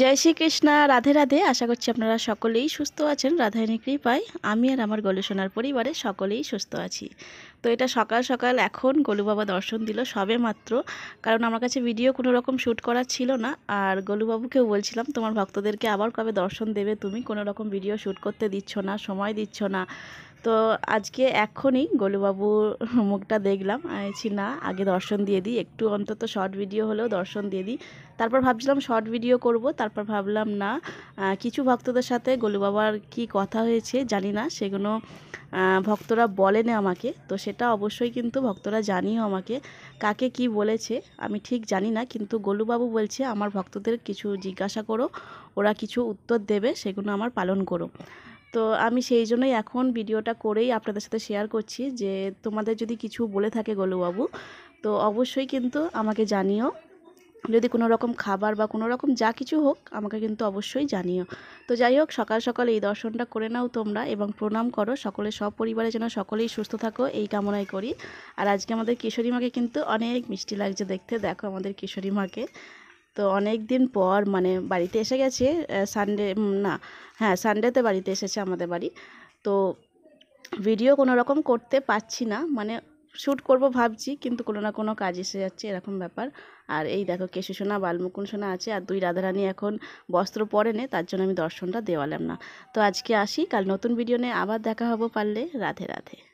জয় শ্রীকৃষ্ণা রাধে রাধে আশা করছি আপনারা সকলেই সুস্থ আছেন রাধায়নী কৃপায় আমি আর আমার গলুসোনার পরিবারে সকলেই সুস্থ আছি তো এটা সকাল সকাল এখন গলু বাবা দর্শন দিল সবে মাত্র কারণ আমার কাছে ভিডিও কোনো রকম শ্যুট করা ছিল না আর গলুবাবুকেও বলছিলাম তোমার ভক্তদেরকে আবার কবে দর্শন দেবে তুমি কোনো রকম ভিডিও শ্যুট করতে দিচ্ছ না সময় দিচ্ছ না তো আজকে এখনই গোলুবাবুর মুখটা দেখলাম আছি না আগে দর্শন দিয়ে দিই একটু অন্তত শর্ট ভিডিও হলেও দর্শন দিয়ে দিই তারপর ভাবছিলাম শর্ট ভিডিও করব তারপর ভাবলাম না কিছু ভক্তদের সাথে গোলুবাবার কি কথা হয়েছে জানি না সেগুলো ভক্তরা বলেনি আমাকে তো সেটা অবশ্যই কিন্তু ভক্তরা জানিও আমাকে কাকে কি বলেছে আমি ঠিক জানি না কিন্তু গোলুবাবু বলছে আমার ভক্তদের কিছু জিজ্ঞাসা করো ওরা কিছু উত্তর দেবে সেগুলো আমার পালন করো তো আমি সেই জন্যই এখন ভিডিওটা করেই আপনাদের সাথে শেয়ার করছি যে তোমাদের যদি কিছু বলে থাকে গোলুবাবু তো অবশ্যই কিন্তু আমাকে জানিও যদি কোনো রকম খাবার বা কোনো রকম যা কিছু হোক আমাকে কিন্তু অবশ্যই জানিও তো যাই হোক সকাল সকাল এই দর্শনটা করে নাও তোমরা এবং প্রণাম করো সকলে সব পরিবারে যেন সকলেই সুস্থ থাকো এই কামনাই করি আর আজকে আমাদের কিশোরী মাকে কিন্তু অনেক মিষ্টি লাগছে দেখতে দেখো আমাদের কিশোরী মাকে তো অনেক দিন পর মানে বাড়িতে এসে গেছে সানডে না হ্যাঁ সানডেতে বাড়িতে এসেছে আমাদের বাড়ি তো ভিডিও কোনো রকম করতে পারছি না মানে শ্যুট করব ভাবছি কিন্তু কোনো না কোনো কাজ এসে যাচ্ছে এরকম ব্যাপার আর এই দেখো কেশু সোনা বালমুকুন সোনা আছে আর দুই রাধারানী এখন বস্ত্র পরে নে তার জন্য আমি দর্শনটা দেওয়ালাম না তো আজকে আসি কাল নতুন ভিডিও নিয়ে আবার দেখা হবো পারলে রাধে রাধে